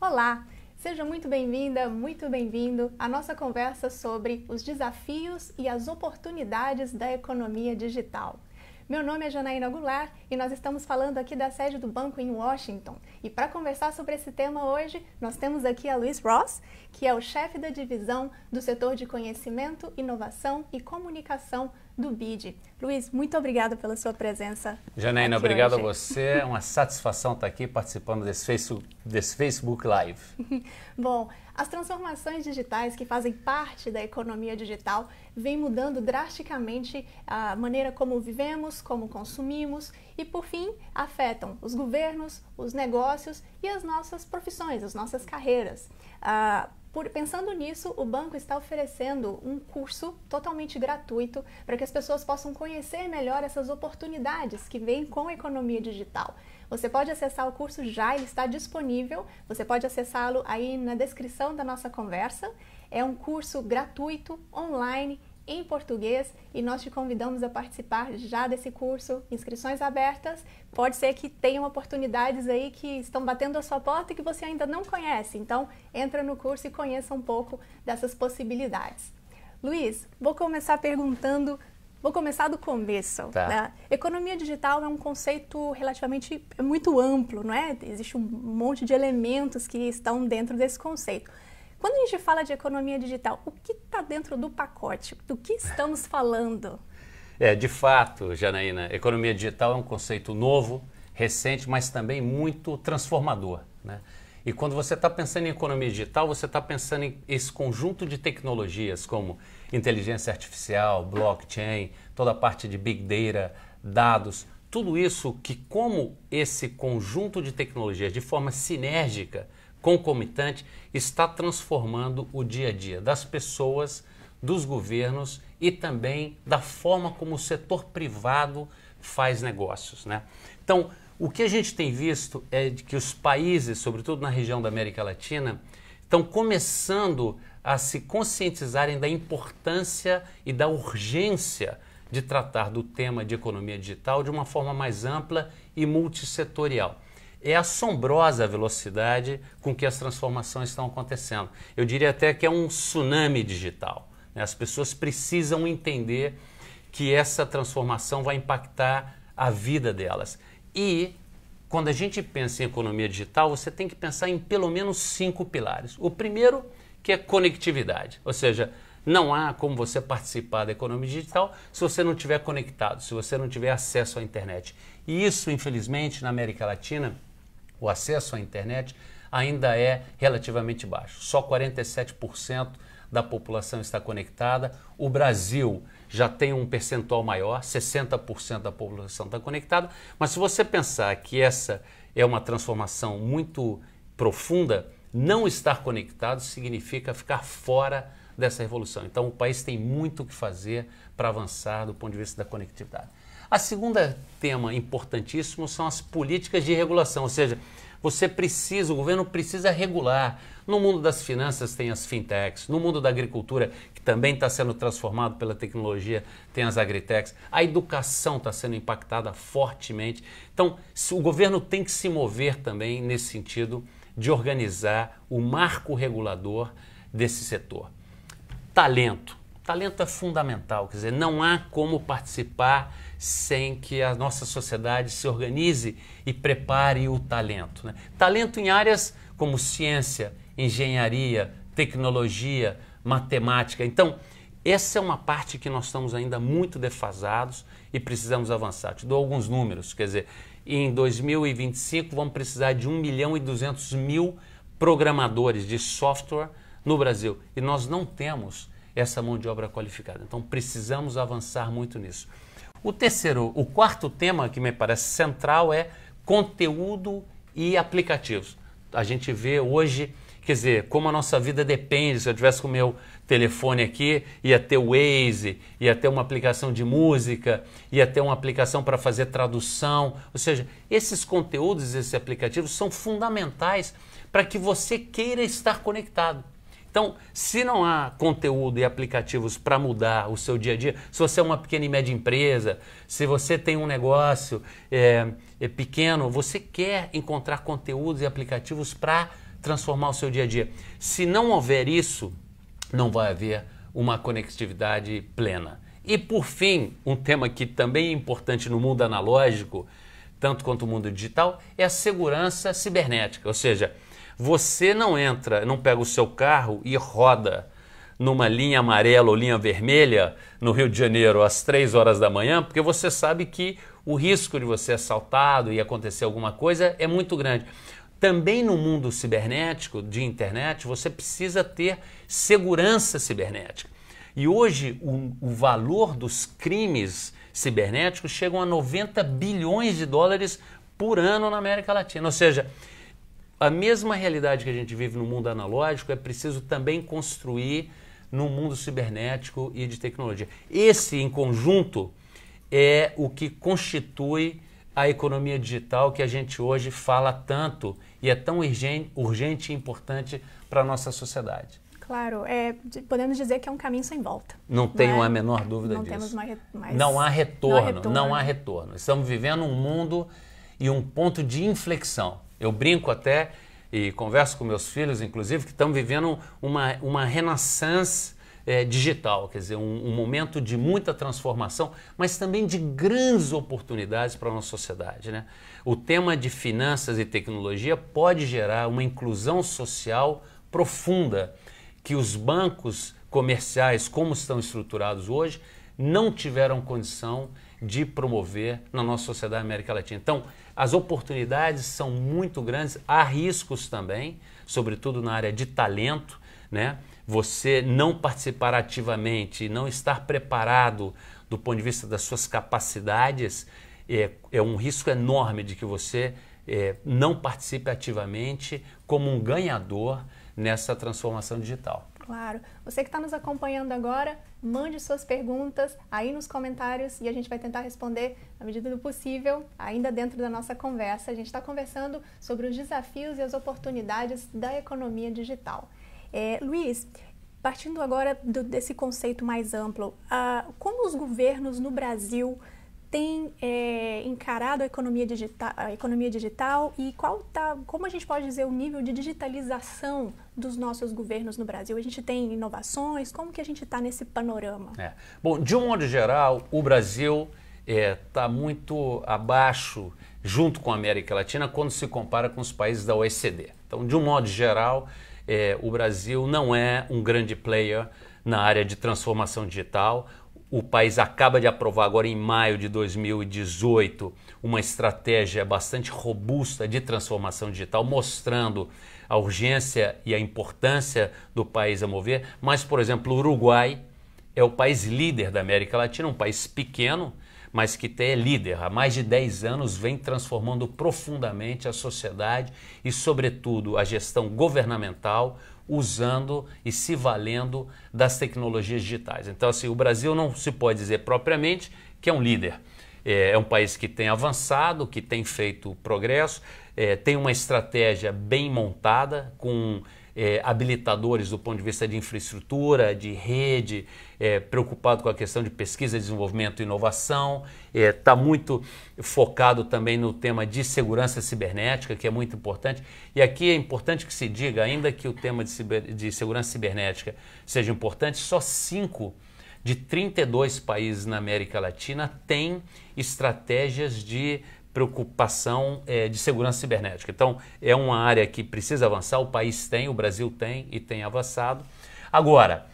Olá! Seja muito bem-vinda, muito bem-vindo à nossa conversa sobre os desafios e as oportunidades da economia digital. Meu nome é Janaína Goulart e nós estamos falando aqui da sede do banco em Washington. E para conversar sobre esse tema hoje, nós temos aqui a Luiz Ross, que é o chefe da divisão do setor de conhecimento, inovação e comunicação do BID. Luiz, muito obrigado pela sua presença. Janaína, obrigado hoje. a você. É uma satisfação estar aqui participando desse Facebook, desse Facebook Live. Bom, as transformações digitais que fazem parte da economia digital vêm mudando drasticamente a maneira como vivemos, como consumimos e, por fim, afetam os governos, os negócios e as nossas profissões, as nossas carreiras. Uh, por, pensando nisso, o banco está oferecendo um curso totalmente gratuito para que as pessoas possam conhecer melhor essas oportunidades que vêm com a economia digital. Você pode acessar o curso já, ele está disponível. Você pode acessá-lo aí na descrição da nossa conversa. É um curso gratuito, online, em português e nós te convidamos a participar já desse curso. Inscrições abertas. Pode ser que tenham oportunidades aí que estão batendo a sua porta e que você ainda não conhece. Então, entra no curso e conheça um pouco dessas possibilidades. Luiz, vou começar perguntando Vou começar do começo. Tá. Né? Economia digital é um conceito relativamente é muito amplo, não é? Existe um monte de elementos que estão dentro desse conceito. Quando a gente fala de economia digital, o que está dentro do pacote? Do que estamos falando? É, de fato, Janaína, economia digital é um conceito novo, recente, mas também muito transformador. Né? E quando você está pensando em economia digital, você está pensando em esse conjunto de tecnologias como inteligência artificial, blockchain, toda a parte de big data, dados, tudo isso que como esse conjunto de tecnologias de forma sinérgica concomitante está transformando o dia a dia das pessoas, dos governos e também da forma como o setor privado faz negócios. Né? Então, o que a gente tem visto é que os países, sobretudo na região da América Latina, estão começando a se conscientizarem da importância e da urgência de tratar do tema de economia digital de uma forma mais ampla e multissetorial é assombrosa a velocidade com que as transformações estão acontecendo. Eu diria até que é um tsunami digital. Né? As pessoas precisam entender que essa transformação vai impactar a vida delas. E quando a gente pensa em economia digital, você tem que pensar em pelo menos cinco pilares. O primeiro, que é conectividade, ou seja, não há como você participar da economia digital se você não tiver conectado, se você não tiver acesso à internet. E isso, infelizmente, na América Latina, o acesso à internet ainda é relativamente baixo. Só 47% da população está conectada. O Brasil já tem um percentual maior, 60% da população está conectada. Mas se você pensar que essa é uma transformação muito profunda, não estar conectado significa ficar fora dessa revolução. Então, o país tem muito o que fazer para avançar do ponto de vista da conectividade. A segunda tema importantíssimo são as políticas de regulação, ou seja, você precisa, o governo precisa regular. No mundo das finanças tem as fintechs, no mundo da agricultura, que também está sendo transformado pela tecnologia, tem as agritechs. A educação está sendo impactada fortemente. Então, o governo tem que se mover também nesse sentido de organizar o marco regulador desse setor. Talento. Talento é fundamental, quer dizer, não há como participar sem que a nossa sociedade se organize e prepare o talento. Né? Talento em áreas como ciência, engenharia, tecnologia, matemática. Então, essa é uma parte que nós estamos ainda muito defasados e precisamos avançar. Te dou alguns números, quer dizer, em 2025 vamos precisar de 1 milhão e 200 mil programadores de software no Brasil e nós não temos essa mão de obra qualificada. Então precisamos avançar muito nisso. O terceiro, o quarto tema que me parece central é conteúdo e aplicativos. A gente vê hoje, quer dizer, como a nossa vida depende. Se eu tivesse com o meu telefone aqui, ia ter o Waze, ia ter uma aplicação de música, ia ter uma aplicação para fazer tradução. Ou seja, esses conteúdos, esses aplicativos são fundamentais para que você queira estar conectado. Então, se não há conteúdo e aplicativos para mudar o seu dia a dia, se você é uma pequena e média empresa, se você tem um negócio é, é pequeno, você quer encontrar conteúdos e aplicativos para transformar o seu dia a dia. Se não houver isso, não vai haver uma conectividade plena. E por fim, um tema que também é importante no mundo analógico, tanto quanto o mundo digital, é a segurança cibernética, ou seja, você não entra, não pega o seu carro e roda numa linha amarela ou linha vermelha no Rio de Janeiro às três horas da manhã, porque você sabe que o risco de você ser assaltado e acontecer alguma coisa é muito grande. Também no mundo cibernético, de internet, você precisa ter segurança cibernética. E hoje o, o valor dos crimes cibernéticos chegam a 90 bilhões de dólares por ano na América Latina. Ou seja, a mesma realidade que a gente vive no mundo analógico é preciso também construir no mundo cibernético e de tecnologia. Esse, em conjunto, é o que constitui a economia digital que a gente hoje fala tanto e é tão urgente e importante para a nossa sociedade. Claro, é, podemos dizer que é um caminho sem volta. Não tenho né? a menor dúvida não disso. Temos mais, mais... Não há retorno, não há retorno. Não há retorno. Estamos vivendo um mundo e um ponto de inflexão eu brinco até e converso com meus filhos, inclusive, que estão vivendo uma, uma renascença é, digital, quer dizer, um, um, momento de muita transformação, mas também de grandes oportunidades para a nossa sociedade. Né? O tema de finanças e tecnologia pode gerar uma inclusão social profunda que os bancos comerciais, como estão estruturados hoje, não tiveram condição de de promover na nossa sociedade América Latina. Então, as oportunidades são muito grandes, há riscos também, sobretudo na área de talento, né? Você não participar ativamente, não estar preparado do ponto de vista das suas capacidades, é, é um risco enorme de que você é, não participe ativamente como um ganhador nessa transformação digital claro. Você que está nos acompanhando agora, mande suas perguntas aí nos comentários e a gente vai tentar responder na medida do possível, ainda dentro da nossa conversa. A gente está conversando sobre os desafios e as oportunidades da economia digital. É, Luiz, partindo agora do, desse conceito mais amplo, uh, como os governos no Brasil tem é, encarado a economia, digital, a economia digital e qual tá, como a gente pode dizer o nível de digitalização dos nossos governos no Brasil? A gente tem inovações? Como que a gente está nesse panorama? É. Bom, de um modo geral, o Brasil está é, tá muito abaixo, junto com a América Latina, quando se compara com os países da OECD. Então, de um modo geral, é, o Brasil não é um grande player na área de transformação digital o país acaba de aprovar agora em maio de 2018 uma estratégia bastante robusta de transformação digital, mostrando a urgência e a importância do país a mover. Mas, por exemplo, o Uruguai é o país líder da América Latina, um país pequeno, mas que é líder. Há mais de 10 anos vem transformando profundamente a sociedade e, sobretudo, a gestão governamental, usando e se valendo das tecnologias digitais. Então, assim, o Brasil não se pode dizer propriamente que é um líder. É, é, um país que tem avançado, que tem feito progresso, é, tem uma estratégia bem montada, com é, habilitadores do ponto de vista de infraestrutura, de rede, é, preocupado com a questão de pesquisa, desenvolvimento e inovação, está é, tá muito focado também no tema de segurança cibernética, que é muito importante. E aqui é importante que se diga, ainda que o tema de, ciber, de segurança cibernética seja importante, só cinco de 32 países na América Latina têm estratégias de preocupação é, de segurança cibernética. Então, é uma área que precisa avançar, o país tem, o Brasil tem e tem avançado. Agora,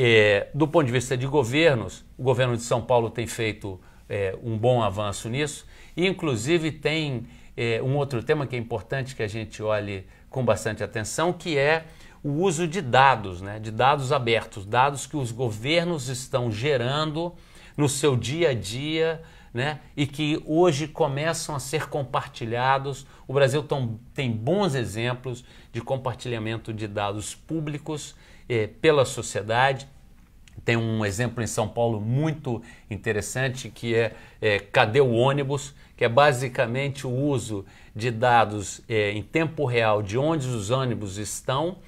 é, do ponto de vista de governos, o governo de São Paulo tem feito é, um bom avanço nisso, e inclusive tem é, um outro tema que é importante que a gente olhe com bastante atenção, que é o uso de dados, né, de dados abertos, dados que os governos estão gerando no seu dia a dia, né? e que hoje começam a ser compartilhados. O Brasil tem bons exemplos de compartilhamento de dados públicos é, pela sociedade. Tem um exemplo em São Paulo muito interessante que é, é Cadê o ônibus? que é basicamente o uso de dados é, em tempo real de onde os ônibus estão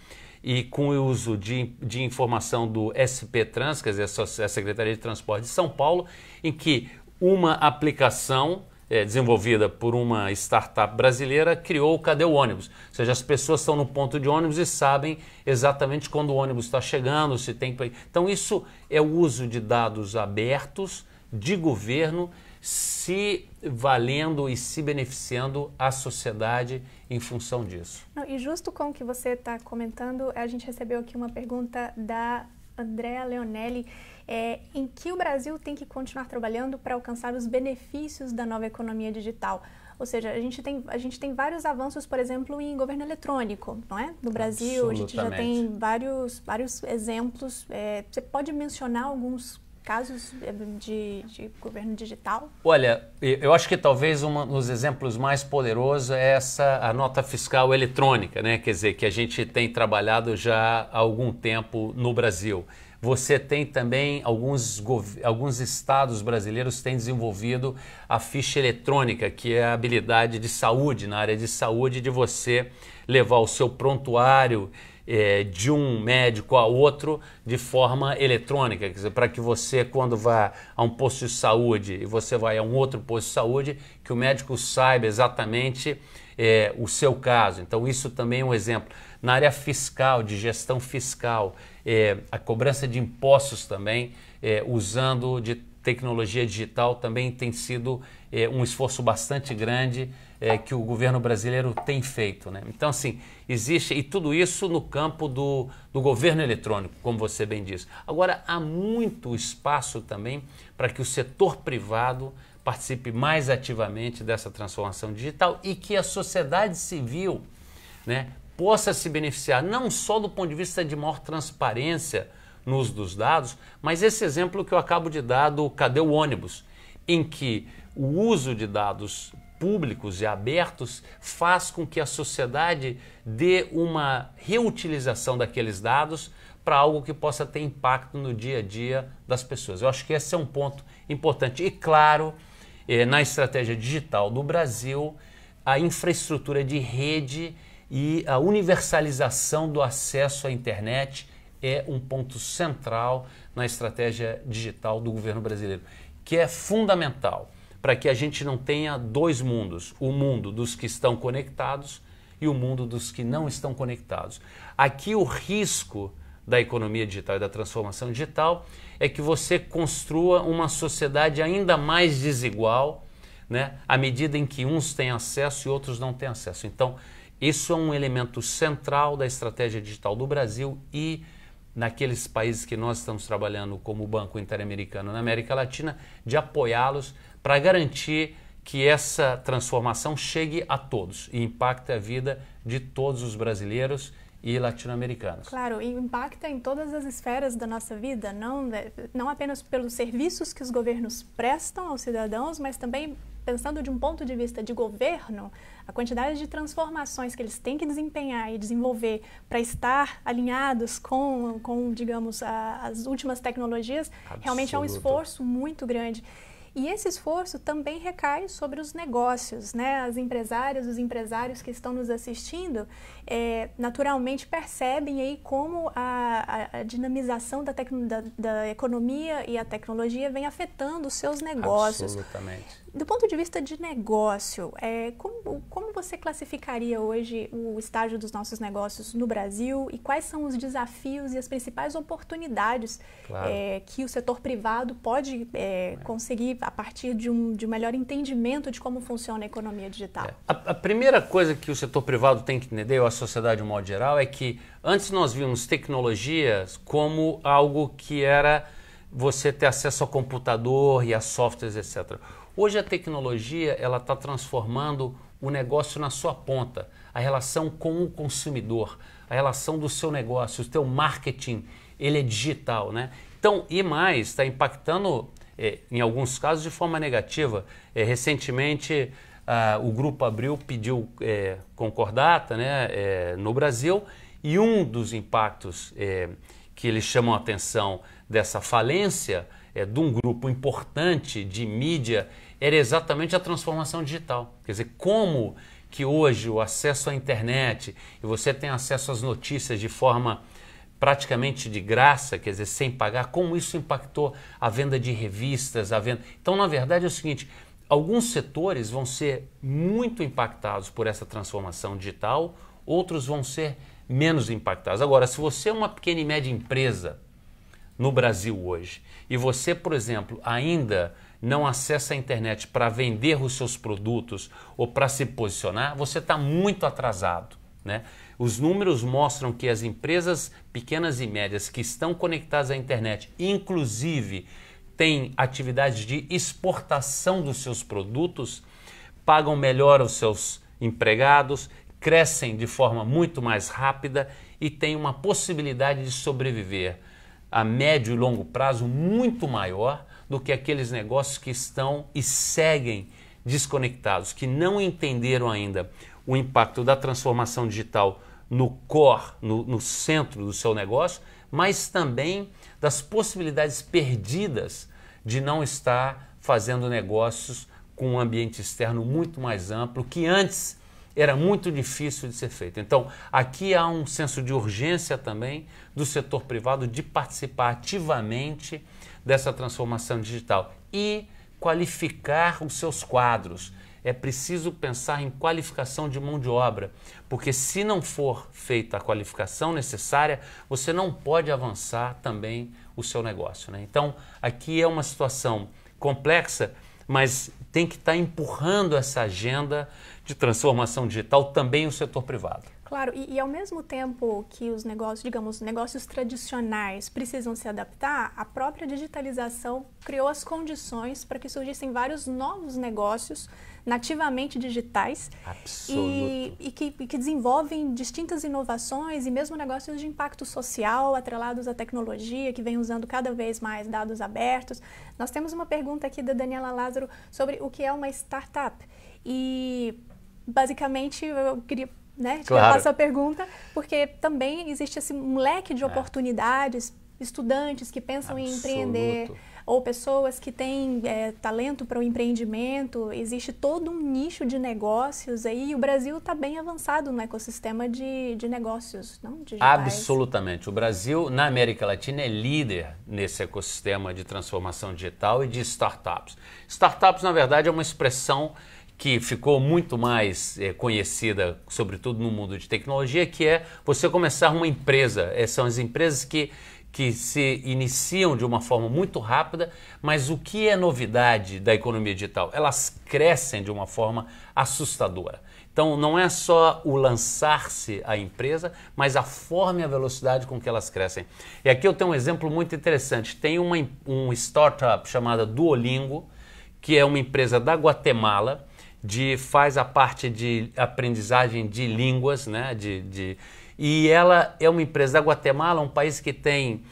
e com o uso de, de informação do SP Trans, que é a Secretaria de Transporte de São Paulo, em que uma aplicação é, desenvolvida por uma startup brasileira, criou o Cadê o ônibus? Ou seja, as pessoas estão no ponto de ônibus e sabem exatamente quando o ônibus está chegando, se tem. Então, isso é o uso de dados abertos de governo se valendo e se beneficiando a sociedade em função disso. Não, e justo com o que você está comentando, a gente recebeu aqui uma pergunta da Andrea Leonelli é, em que o Brasil tem que continuar trabalhando para alcançar os benefícios da nova economia digital. Ou seja, a gente tem, a gente tem vários avanços, por exemplo, em governo eletrônico, não é? No Brasil, a gente já tem vários, vários exemplos. É, você pode mencionar alguns casos é, de, de, governo digital? Olha, eu acho que talvez um dos exemplos mais poderosos é essa a nota fiscal eletrônica, né? Quer dizer, que a gente tem trabalhado já há algum tempo no Brasil. Você tem também alguns, alguns estados brasileiros têm desenvolvido a ficha eletrônica, que é a habilidade de saúde, na área de saúde, de você levar o seu prontuário é, de um médico a outro de forma eletrônica, para que você, quando vá a um posto de saúde e você vai a um outro posto de saúde, que o médico saiba exatamente é, o seu caso. Então, isso também é um exemplo. Na área fiscal, de gestão fiscal, é, a cobrança de impostos também, usando de tecnologia digital também tem sido é, um esforço bastante grande é, que o governo brasileiro tem feito. Né? Então, assim, existe, e tudo isso no campo do, do governo eletrônico, como você bem disse. Agora, há muito espaço também para que o setor privado participe mais ativamente dessa transformação digital e que a sociedade civil né, possa se beneficiar, não só do ponto de vista de maior transparência no uso dos dados, mas esse exemplo que eu acabo de dar do Cadê o ônibus, em que o uso de dados públicos e abertos faz com que a sociedade dê uma reutilização daqueles dados para algo que possa ter impacto no dia a dia das pessoas. Eu acho que esse é um ponto importante. E claro, eh, na estratégia digital do Brasil, a infraestrutura de rede e a universalização do acesso à internet é um ponto central na estratégia digital do governo brasileiro, que é fundamental para que a gente não tenha dois mundos: o mundo dos que estão conectados e o mundo dos que não estão conectados. Aqui o risco da economia digital e da transformação digital é que você construa uma sociedade ainda mais desigual, né, à medida em que uns têm acesso e outros não têm acesso. Então, isso é um elemento central da estratégia digital do Brasil e naqueles países que nós estamos trabalhando, como o Banco Interamericano na América Latina, de apoiá-los para garantir que essa transformação chegue a todos e impacte a vida de todos os brasileiros e latino-americanos. Claro, e impacta em todas as esferas da nossa vida, não, não apenas pelos serviços que os governos prestam aos cidadãos, mas também pensando de um ponto de vista de governo, a quantidade de transformações que eles têm que desempenhar e desenvolver para estar alinhados com, com digamos, a, as últimas tecnologias, Absoluto. realmente é um esforço muito grande. E esse esforço também recai sobre os negócios, né? As empresárias, os empresários que estão nos assistindo, é, naturalmente percebem aí como a, a, a dinamização da, da, da, economia e a tecnologia vem afetando os seus negócios. Absolutamente. Do ponto de vista de negócio, é, como, como você classificaria hoje o estágio dos nossos negócios no Brasil e quais são os desafios e as principais oportunidades claro. é, que o setor privado pode é, conseguir a partir de um, de um melhor entendimento de como funciona a economia digital? É. A, a, primeira coisa que o setor privado tem que entender, ou a sociedade de um modo geral, é que antes nós vimos tecnologias como algo que era você ter acesso ao computador e a softwares, etc. Hoje a tecnologia ela está transformando o negócio na sua ponta, a relação com o consumidor, a relação do seu negócio, o seu marketing, ele é digital, né? Então, e mais, está impactando, é, em alguns casos, de forma negativa. É, recentemente, ah, o Grupo Abril pediu é, concordata né, no Brasil e um dos impactos que eles chamam a atenção dessa falência é, de um grupo importante de mídia era exatamente a transformação digital. Quer dizer, como que hoje o acesso à internet e você tem acesso às notícias de forma praticamente de graça, quer dizer, sem pagar, como isso impactou a venda de revistas, a venda. Então, na verdade, é o seguinte: alguns setores vão ser muito impactados por essa transformação digital, outros vão ser menos impactados. Agora, se você é uma pequena e média empresa, no Brasil hoje e você, por exemplo, ainda não acessa a internet para vender os seus produtos ou para se posicionar, você está muito atrasado. Né? Os números mostram que as empresas pequenas e médias que estão conectadas à internet, inclusive têm atividades de exportação dos seus produtos, pagam melhor os seus empregados, crescem de forma muito mais rápida e têm uma possibilidade de sobreviver a médio e longo prazo muito maior do que aqueles negócios que estão e seguem desconectados, que não entenderam ainda o impacto da transformação digital no core, no, no centro do seu negócio, mas também das possibilidades perdidas de não estar fazendo negócios com um ambiente externo muito mais amplo que antes era muito difícil de ser feito. Então, aqui há um senso de urgência também do setor privado de participar ativamente dessa transformação digital e qualificar os seus quadros. É preciso pensar em qualificação de mão de obra, porque se não for feita a qualificação necessária, você não pode avançar também o seu negócio. Né? Então, aqui é uma situação complexa, mas tem que estar tá empurrando essa agenda de transformação digital também o setor privado. Claro, e, e, ao mesmo tempo que os negócios, digamos, negócios tradicionais precisam se adaptar, a própria digitalização criou as condições para que surgissem vários novos negócios nativamente digitais e, e, que, e, que, desenvolvem distintas inovações e mesmo negócios de impacto social atrelados à tecnologia, que vem usando cada vez mais dados abertos. Nós temos uma pergunta aqui da Daniela Lázaro sobre o que é uma startup. E basicamente, eu queria né, claro. faço a pergunta, porque também existe esse um leque de é. oportunidades, estudantes que pensam Absoluto. em empreender, ou pessoas que têm é, talento para o empreendimento, existe todo um nicho de negócios aí, e o Brasil está bem avançado no ecossistema de, de negócios, não digitais. Absolutamente. O Brasil, na América Latina, é líder nesse ecossistema de transformação digital e de startups. Startups, na verdade, é uma expressão que ficou muito mais é, conhecida, sobretudo no mundo de tecnologia, que é você começar uma empresa. É, são as empresas que, que se iniciam de uma forma muito rápida, mas o que é novidade da economia digital? Elas crescem de uma forma assustadora. Então, não é só o lançar-se a empresa, mas a forma e a velocidade com que elas crescem. E aqui eu tenho um exemplo muito interessante. Tem uma um startup chamada Duolingo, que é uma empresa da Guatemala, de faz a parte de aprendizagem de línguas, né? De, de, e ela é uma empresa da Guatemala, um país que tem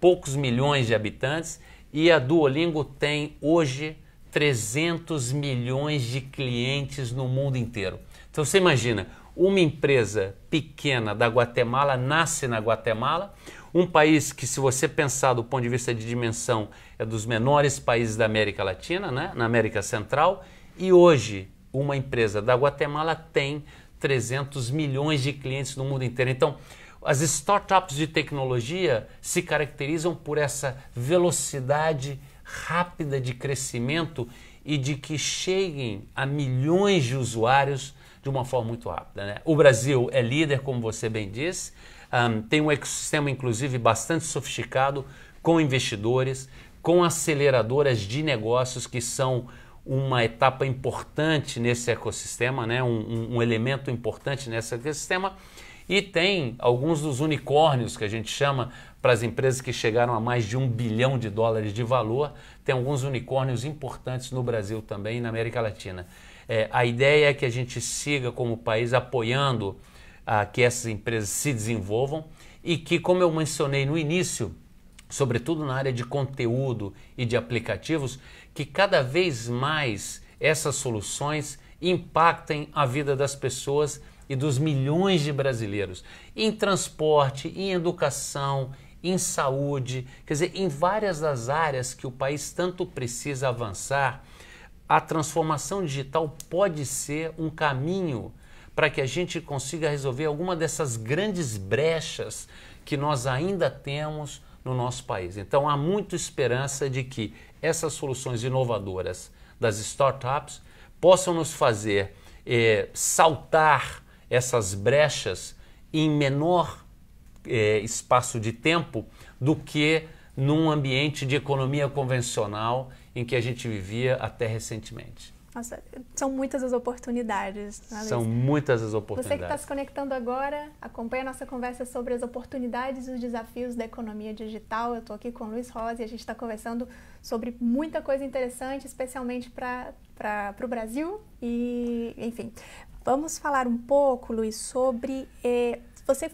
poucos milhões de habitantes, e a Duolingo tem hoje 300 milhões de clientes no mundo inteiro. Então você imagina, uma empresa pequena da Guatemala nasce na Guatemala, um país que, se você pensar do ponto de vista de dimensão, é dos menores países da América Latina, né? na América Central, e hoje uma empresa da Guatemala tem 300 milhões de clientes no mundo inteiro. Então, as startups de tecnologia se caracterizam por essa velocidade rápida de crescimento e de que cheguem a milhões de usuários de uma forma muito rápida. Né? O Brasil é líder, como você bem disse um, tem um ecossistema, inclusive, bastante sofisticado com investidores, com aceleradoras de negócios que são uma etapa importante nesse ecossistema, né? Um, um, elemento importante nesse ecossistema, e tem alguns dos unicórnios que a gente chama para as empresas que chegaram a mais de um bilhão de dólares de valor, tem alguns unicórnios importantes no Brasil também e na América Latina. É, a ideia é que a gente siga como país apoiando a, ah, que essas empresas se desenvolvam e que, como eu mencionei no início, sobretudo na área de conteúdo e de aplicativos, que cada vez mais essas soluções impactem a vida das pessoas e dos milhões de brasileiros em transporte, em educação, em saúde, quer dizer, em várias das áreas que o país tanto precisa avançar, a transformação digital pode ser um caminho para que a gente consiga resolver alguma dessas grandes brechas que nós ainda temos no nosso país. Então há muita esperança de que essas soluções inovadoras das startups possam nos fazer é, saltar essas brechas em menor é, espaço de tempo do que num ambiente de economia convencional em que a gente vivia até recentemente. Nossa, são muitas as oportunidades. Né, são muitas as oportunidades. Você que está se conectando agora, acompanha a nossa conversa sobre as oportunidades e os desafios da economia digital. Eu estou aqui com o Luiz Rosa e a gente está conversando sobre muita coisa interessante, especialmente para o Brasil. E, enfim, vamos falar um pouco, Luiz, sobre. Eh, você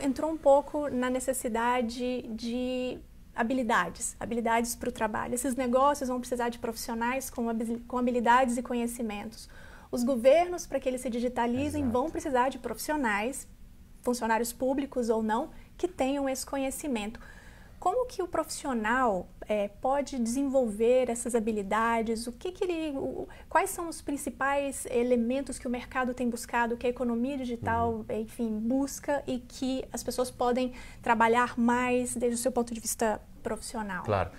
entrou um pouco na necessidade de habilidades, habilidades para o trabalho. Esses negócios vão precisar de profissionais com, com habilidades e conhecimentos. Os governos, para que eles se digitalizem, Exato. vão precisar de profissionais, funcionários públicos ou não, que tenham esse conhecimento. Como que o profissional é, pode desenvolver essas habilidades? O que, que ele, o, quais são os principais elementos que o mercado tem buscado, que a economia digital, uhum. enfim, busca e que as pessoas podem trabalhar mais desde o seu ponto de vista profissional? Claro.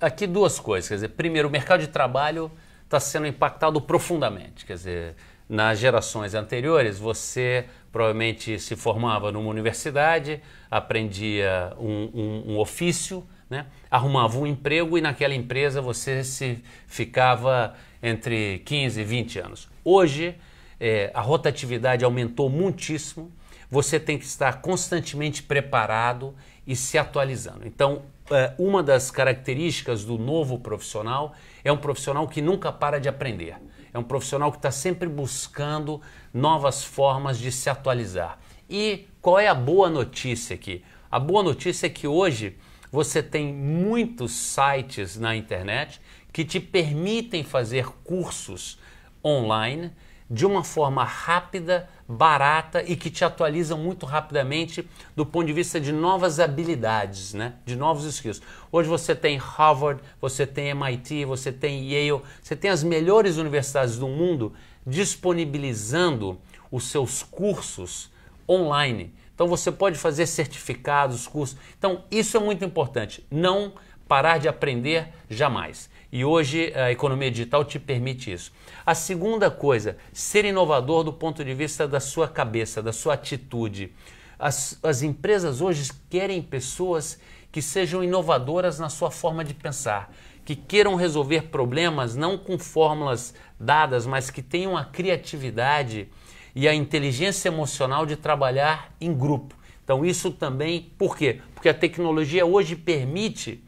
Aqui duas coisas. Quer dizer, primeiro, o mercado de trabalho está sendo impactado profundamente. Quer dizer, nas gerações anteriores, você provavelmente se formava numa universidade, aprendia um, um, um ofício, né? arrumava um emprego e naquela empresa você se ficava entre 15 e 20 anos. Hoje, é, a rotatividade aumentou muitíssimo, você tem que estar constantemente preparado e se atualizando. Então, é, uma das características do novo profissional é um profissional que nunca para de aprender. É um profissional que está sempre buscando novas formas de se atualizar. E qual é a boa notícia aqui? A boa notícia é que hoje você tem muitos sites na internet que te permitem fazer cursos online de uma forma rápida barata e que te atualizam muito rapidamente do ponto de vista de novas habilidades, né? de novos skills. Hoje você tem Harvard, você tem MIT, você tem Yale, você tem as melhores universidades do mundo disponibilizando os seus cursos online. Então você pode fazer certificados, cursos. Então isso é muito importante. Não parar de aprender jamais. E hoje a economia digital te permite isso. A segunda coisa, ser inovador do ponto de vista da sua cabeça, da sua atitude. As, as empresas hoje querem pessoas que sejam inovadoras na sua forma de pensar, que queiram resolver problemas não com fórmulas dadas, mas que tenham a criatividade e a inteligência emocional de trabalhar em grupo. Então, isso também, por quê? Porque a tecnologia hoje permite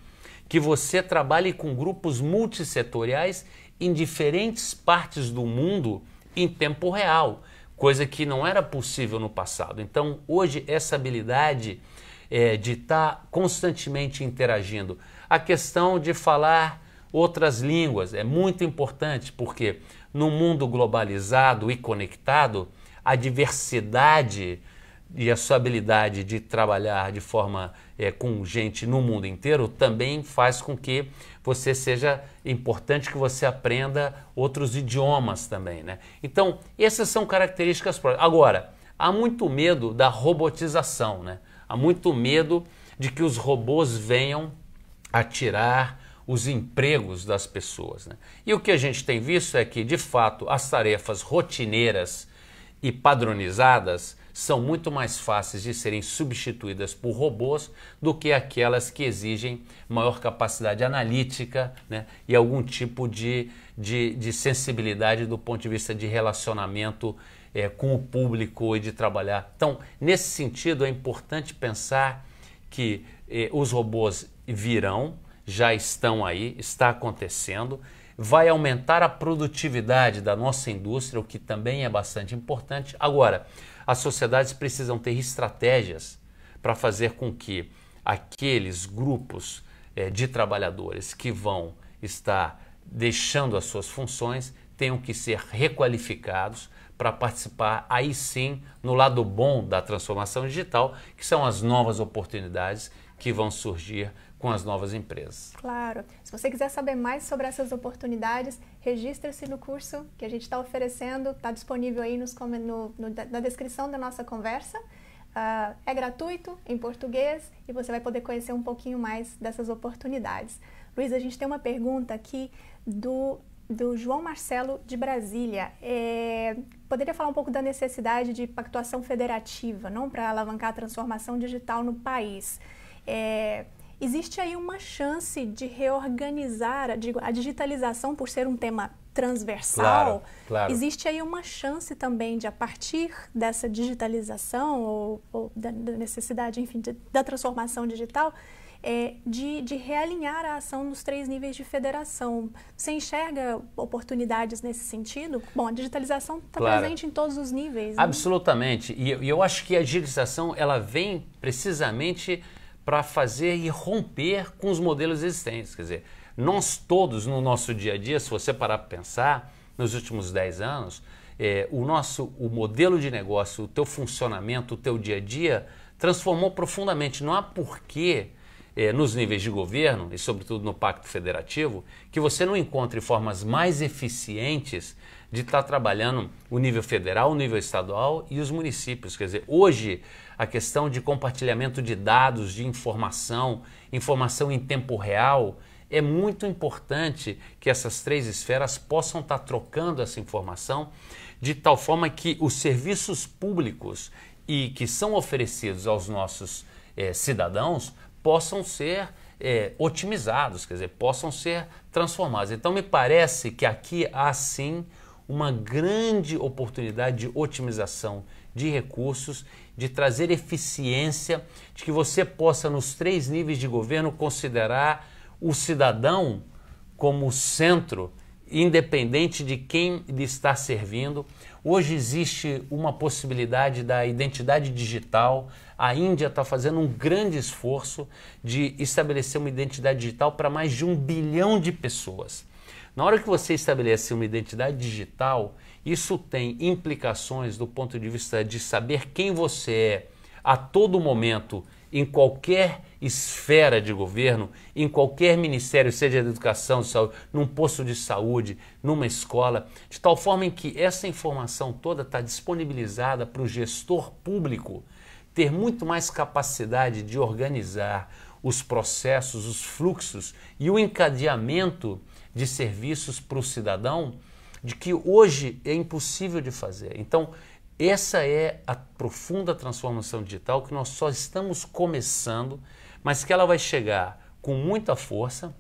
que você trabalhe com grupos multissetoriais em diferentes partes do mundo em tempo real, coisa que não era possível no passado. Então, hoje, essa habilidade é, de estar tá constantemente interagindo. A questão de falar outras línguas é muito importante, porque no mundo globalizado e conectado, a diversidade e a sua habilidade de trabalhar de forma é, com gente no mundo inteiro também faz com que você seja importante que você aprenda outros idiomas também, né? Então essas são características próprias. Agora há muito medo da robotização, né? Há muito medo de que os robôs venham a tirar os empregos das pessoas. Né? E o que a gente tem visto é que, de fato, as tarefas rotineiras e padronizadas são muito mais fáceis de serem substituídas por robôs do que aquelas que exigem maior capacidade analítica né, e algum tipo de, de, de sensibilidade do ponto de vista de relacionamento é, com o público e de trabalhar. Então, nesse sentido, é importante pensar que eh, os robôs virão, já estão aí, está acontecendo, vai aumentar a produtividade da nossa indústria, o que também é bastante importante. Agora, as sociedades precisam ter estratégias para fazer com que aqueles grupos eh, de trabalhadores que vão estar deixando as suas funções tenham que ser requalificados para participar aí sim no lado bom da transformação digital, que são as novas oportunidades que vão surgir com as novas empresas. Claro. Se você quiser saber mais sobre essas oportunidades, registre-se no curso que a gente está oferecendo, está disponível aí nos, no, no, na descrição da nossa conversa. Uh, é gratuito, em português, e você vai poder conhecer um pouquinho mais dessas oportunidades. Luiz, a gente tem uma pergunta aqui do, do João Marcelo de Brasília. É, poderia falar um pouco da necessidade de pactuação federativa, não para alavancar a transformação digital no país? É, existe aí uma chance de reorganizar a, digitalização por ser um tema transversal. Claro, claro. Existe aí uma chance também de, a partir dessa digitalização ou, ou da, necessidade, enfim, de, da transformação digital, é, de, de, realinhar a ação nos três níveis de federação. Você enxerga oportunidades nesse sentido? Bom, a digitalização está claro. presente em todos os níveis. Né? Absolutamente. Né? E, eu acho que a digitalização ela vem precisamente para fazer e romper com os modelos existentes. Quer dizer, nós todos no nosso dia a dia, se você parar para pensar, nos últimos 10 anos, eh, o nosso o modelo de negócio, o teu funcionamento, o teu dia a dia transformou profundamente. Não há porquê eh, nos níveis de governo e, sobretudo, no Pacto Federativo, que você não encontre formas mais eficientes de estar tá trabalhando o nível federal, o nível estadual e os municípios. Quer dizer, hoje a questão de compartilhamento de dados, de informação, informação em tempo real, é muito importante que essas três esferas possam estar tá trocando essa informação de tal forma que os serviços públicos e que são oferecidos aos nossos eh, cidadãos possam ser é, otimizados, quer dizer, possam ser transformados. Então, me parece que aqui há sim uma grande oportunidade de otimização de recursos, de trazer eficiência, de que você possa, nos três níveis de governo, considerar o cidadão como centro, independente de quem lhe está servindo, Hoje existe uma possibilidade da identidade digital. A Índia está fazendo um grande esforço de estabelecer uma identidade digital para mais de um bilhão de pessoas. Na hora que você estabelece uma identidade digital, isso tem implicações do ponto de vista de saber quem você é a todo momento em qualquer esfera de governo, em qualquer ministério, seja da educação, de saúde, num posto de saúde, numa escola, de tal forma em que essa informação toda está disponibilizada para o gestor público ter muito mais capacidade de organizar os processos, os fluxos e o encadeamento de serviços para o cidadão, de que hoje é impossível de fazer. Então, essa é a profunda transformação digital que nós só estamos começando, mas que ela vai chegar com muita força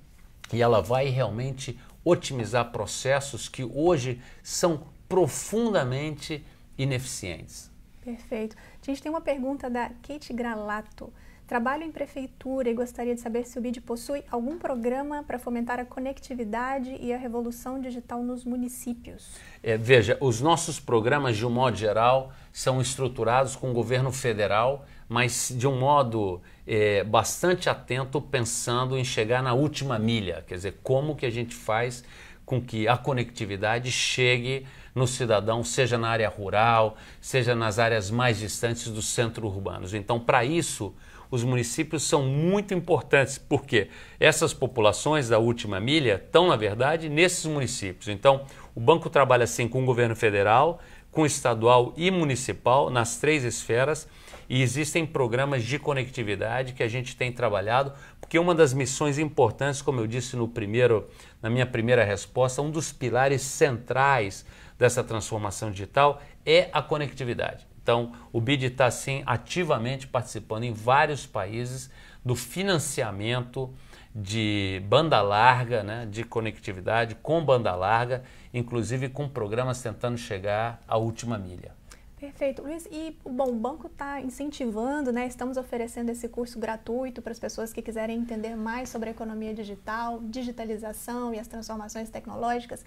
e ela vai realmente otimizar processos que hoje são profundamente ineficientes. Perfeito. A gente tem uma pergunta da Kate Gralato. Trabalho em prefeitura e gostaria de saber se o BID possui algum programa para fomentar a conectividade e a revolução digital nos municípios. É, veja, os nossos programas, de um modo geral, são estruturados com o governo federal, mas de um modo é, bastante atento, pensando em chegar na última milha, quer dizer, como que a gente faz com que a conectividade chegue no cidadão, seja na área rural, seja nas áreas mais distantes dos centros urbanos. Então, para isso, os municípios são muito importantes, porque essas populações da última milha estão, na verdade, nesses municípios. Então, o banco trabalha assim com o governo federal, com estadual e municipal, nas três esferas, e existem programas de conectividade que a gente tem trabalhado, porque uma das missões importantes, como eu disse no primeiro, na minha primeira resposta, um dos pilares centrais dessa transformação digital é a conectividade. Então, o BID está, sim, ativamente participando em vários países do financiamento de banda larga, né, de conectividade com banda larga, inclusive com programas tentando chegar à última milha. Perfeito, Luiz. E bom, o banco está incentivando, né? Estamos oferecendo esse curso gratuito para as pessoas que quiserem entender mais sobre a economia digital, digitalização e as transformações tecnológicas.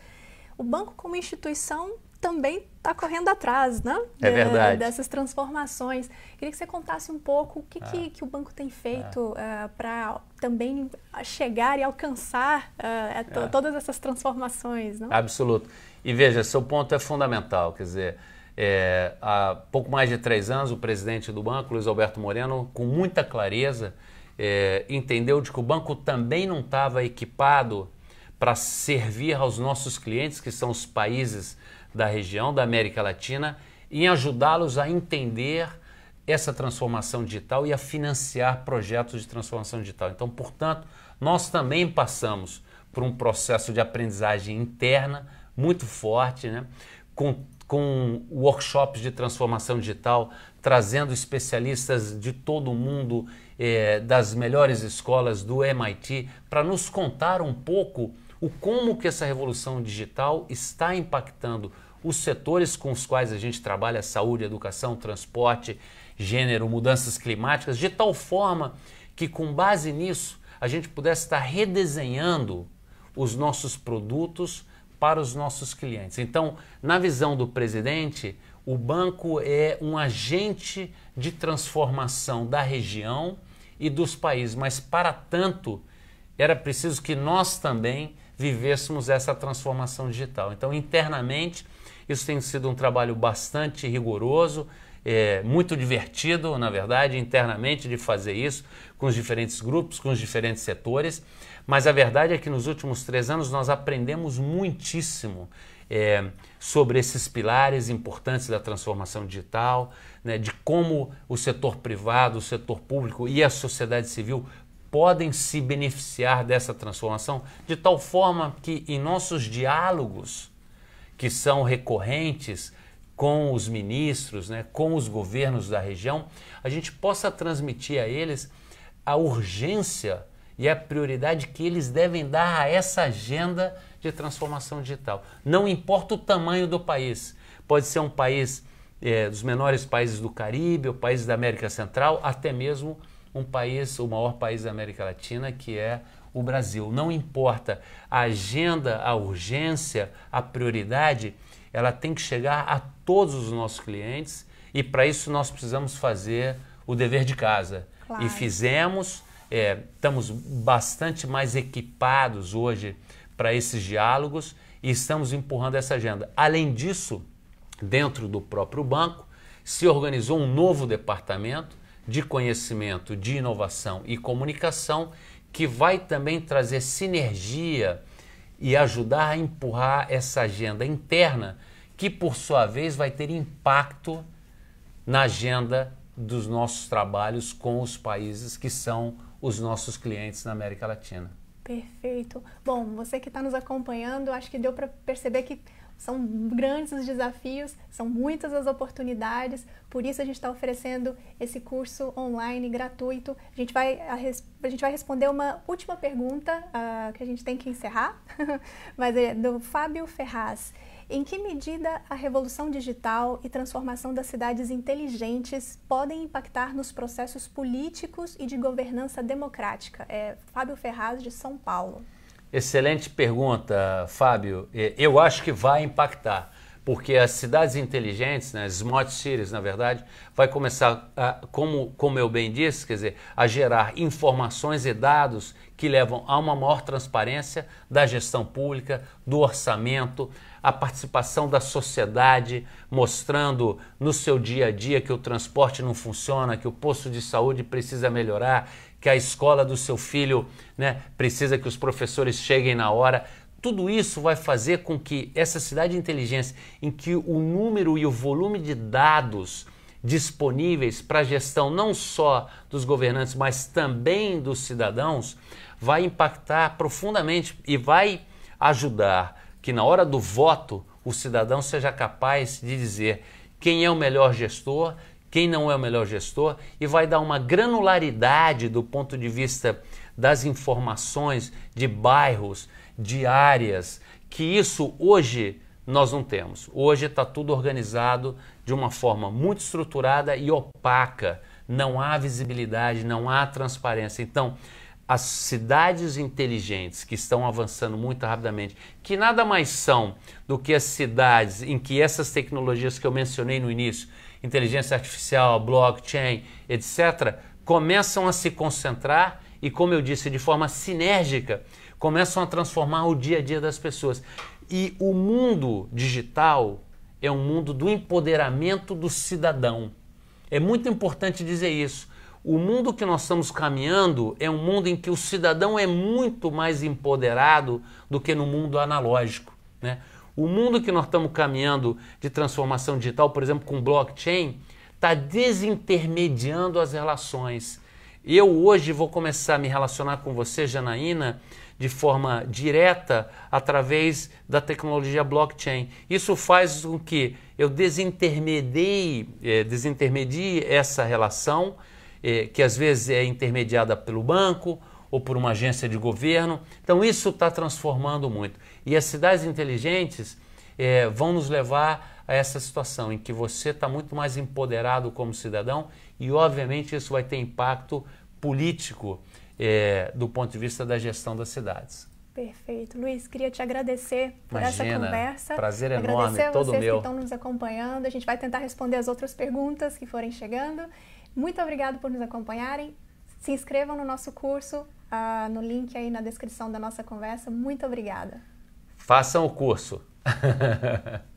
O banco, como instituição, também está correndo atrás né? É, é verdade. dessas transformações. Queria que você contasse um pouco o que, ah. que, que, o banco tem feito ah. uh, eh, para também chegar e alcançar uh, ah. todas essas transformações. Não? Absoluto. E veja, seu ponto é fundamental. Quer dizer, é, há pouco mais de três anos, o presidente do banco, Luiz Alberto Moreno, com muita clareza, é, entendeu de que o banco também não estava equipado para servir aos nossos clientes, que são os países da região, da América Latina, em ajudá-los a entender essa transformação digital e a financiar projetos de transformação digital. Então, portanto, nós também passamos por um processo de aprendizagem interna muito forte, né? com, com workshops de transformação digital, trazendo especialistas de todo o mundo, eh, das melhores escolas do MIT, para nos contar um pouco o como que essa revolução digital está impactando os setores com os quais a gente trabalha, saúde, educação, transporte, gênero, mudanças climáticas, de tal forma que com base nisso a gente pudesse estar redesenhando os nossos produtos para os nossos clientes. Então, na visão do presidente, o banco é um agente de transformação da região e dos países, mas para tanto era preciso que nós também vivêssemos essa transformação digital. Então, internamente, isso tem sido um trabalho bastante rigoroso, é, muito divertido, na verdade, internamente, de fazer isso com os diferentes grupos, com os diferentes setores. Mas a verdade é que nos últimos três anos nós aprendemos muitíssimo é, sobre esses pilares importantes da transformação digital, né, de como o setor privado, o setor público e a sociedade civil podem se beneficiar dessa transformação de tal forma que em nossos diálogos, que são recorrentes com os ministros, né, com os governos da região, a gente possa transmitir a eles a urgência e a prioridade que eles devem dar a essa agenda de transformação digital. Não importa o tamanho do país, pode ser um país é, dos menores países do Caribe, o país da América Central, até mesmo um país, o maior país da América Latina, que é o Brasil. Não importa a agenda, a urgência, a prioridade, ela tem que chegar a todos os nossos clientes e para isso nós precisamos fazer o dever de casa. Claro. E fizemos, é, estamos bastante mais equipados hoje para esses diálogos e estamos empurrando essa agenda. Além disso, dentro do próprio banco, se organizou um novo departamento de conhecimento, de inovação e comunicação, que vai também trazer sinergia e ajudar a empurrar essa agenda interna, que por sua vez vai ter impacto na agenda dos nossos trabalhos com os países que são os nossos clientes na América Latina. Perfeito. Bom, você que está nos acompanhando, acho que deu para perceber que são grandes os desafios, são muitas as oportunidades, por isso a gente está oferecendo esse curso online gratuito. A gente vai, a, a gente vai responder uma última pergunta uh, que a gente tem que encerrar, mas é do Fábio Ferraz. Em que medida a revolução digital e transformação das cidades inteligentes podem impactar nos processos políticos e de governança democrática? É Fábio Ferraz, de São Paulo. Excelente pergunta, Fábio. Eu acho que vai impactar, porque as cidades inteligentes, né, smart cities, na verdade, vai começar, a, como, como eu bem disse, quer dizer, a gerar informações e dados que levam a uma maior transparência da gestão pública, do orçamento, a participação da sociedade, mostrando no seu dia a dia que o transporte não funciona, que o posto de saúde precisa melhorar, que a escola do seu filho né, precisa que os professores cheguem na hora. Tudo isso vai fazer com que essa cidade de inteligência, em que o número e o volume de dados disponíveis para a gestão não só dos governantes, mas também dos cidadãos, vai impactar profundamente e vai ajudar que na hora do voto o cidadão seja capaz de dizer quem é o melhor gestor, quem não é o melhor gestor e vai dar uma granularidade do ponto de vista das informações de bairros, de áreas, que isso hoje nós não temos. Hoje está tudo organizado de uma forma muito estruturada e opaca. Não há visibilidade, não há transparência. Então, as cidades inteligentes que estão avançando muito rapidamente, que nada mais são do que as cidades em que essas tecnologias que eu mencionei no início, inteligência artificial, blockchain, etc., começam a se concentrar e, como eu disse, de forma sinérgica, começam a transformar o dia a dia das pessoas. E o mundo digital é um mundo do empoderamento do cidadão. É muito importante dizer isso. O mundo que nós estamos caminhando é um mundo em que o cidadão é muito mais empoderado do que no mundo analógico. Né? O mundo que nós estamos caminhando de transformação digital, por exemplo, com blockchain, está desintermediando as relações. Eu hoje vou começar a me relacionar com você, Janaína, de forma direta através da tecnologia blockchain. Isso faz com que eu desintermedie, eh, é, desintermedie essa relação, é, que às vezes é intermediada pelo banco, ou por uma agência de governo. Então isso está transformando muito. E as cidades inteligentes é, vão nos levar a essa situação em que você está muito mais empoderado como cidadão e, obviamente, isso vai ter impacto político é, do ponto de vista da gestão das cidades. Perfeito. Luiz, queria te agradecer por Imagina, essa conversa. Prazer enorme, agradecer a todo vocês meu. que estão nos acompanhando. A gente vai tentar responder as outras perguntas que forem chegando. Muito obrigado por nos acompanharem. Se inscrevam no nosso curso ah, no link aí na descrição da nossa conversa. Muito obrigada. Façam o curso.